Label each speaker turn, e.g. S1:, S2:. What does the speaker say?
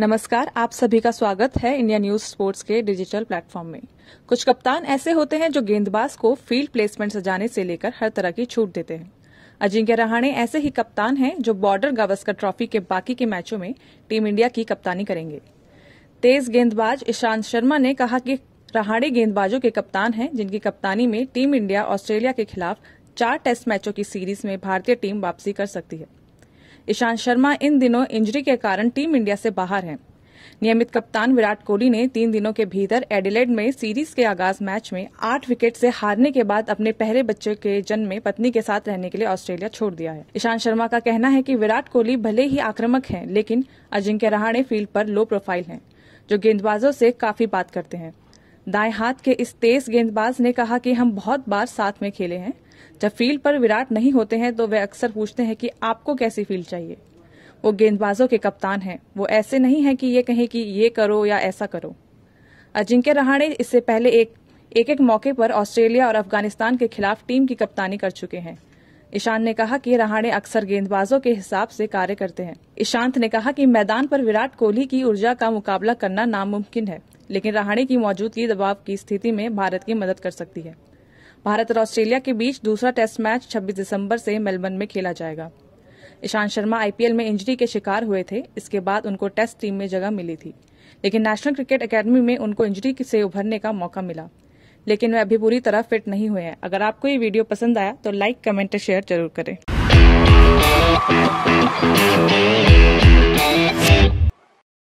S1: नमस्कार आप सभी का स्वागत है इंडिया न्यूज स्पोर्ट्स के डिजिटल प्लेटफॉर्म में कुछ कप्तान ऐसे होते हैं जो गेंदबाज को फील्ड प्लेसमेंट सजाने से लेकर हर तरह की छूट देते हैं अजिंक्य रहाणे ऐसे ही कप्तान हैं जो बॉर्डर गावस्कर ट्रॉफी के बाकी के मैचों में टीम इंडिया की कप्तानी करेंगे तेज गेंदबाज ईशांत शर्मा ने कहा कि रहाणे गेंदबाजों के कप्तान हैं जिनकी कप्तानी में टीम इंडिया ऑस्ट्रेलिया के खिलाफ चार टेस्ट मैचों की सीरीज में भारतीय टीम वापसी कर सकती है ईशांत शर्मा इन दिनों इंजरी के कारण टीम इंडिया से बाहर हैं नियमित कप्तान विराट कोहली ने तीन दिनों के भीतर एडिलेड में सीरीज के आगाज मैच में आठ विकेट से हारने के बाद अपने पहले बच्चे के जन्म में पत्नी के साथ रहने के लिए ऑस्ट्रेलिया छोड़ दिया है ईशांत शर्मा का कहना है कि विराट कोहली भले ही आक्रामक हैं लेकिन अजिंक्य रहाणे फील्ड पर लो प्रोफाइल हैं जो गेंदबाजों से काफी बात करते हैं दाएं हाथ के इस तेज गेंदबाज ने कहा कि हम बहुत बार साथ में खेले हैं जब फील्ड पर विराट नहीं होते हैं तो वे अक्सर पूछते हैं कि आपको कैसी फील्ड चाहिए वो गेंदबाजों के कप्तान हैं वो ऐसे नहीं है कि ये कहें कि ये करो या ऐसा करो अजिंक्य रहाणे इससे पहले एक एक एक मौके पर ऑस्ट्रेलिया और अफगानिस्तान के खिलाफ टीम की कप्तानी कर चुके हैं ईशांत ने कहा कि रहाणे अक्सर गेंदबाजों के हिसाब से कार्य करते हैं ईशांत ने कहा कि मैदान पर विराट कोहली की ऊर्जा का मुकाबला करना नामुमकिन है लेकिन रहाणे की मौजूदगी दबाव की स्थिति में भारत की मदद कर सकती है भारत और ऑस्ट्रेलिया के बीच दूसरा टेस्ट मैच 26 दिसंबर से मेलबर्न में खेला जाएगा ईशांत शर्मा आईपीएल में इंजरी के शिकार हुए थे इसके बाद उनको टेस्ट टीम में जगह मिली थी लेकिन नेशनल क्रिकेट अकेडमी में उनको इंजरी से उभरने का मौका मिला लेकिन वे अभी पूरी तरह फिट नहीं हुए हैं अगर आपको ये वीडियो पसंद आया तो लाइक कमेंट और शेयर जरूर करें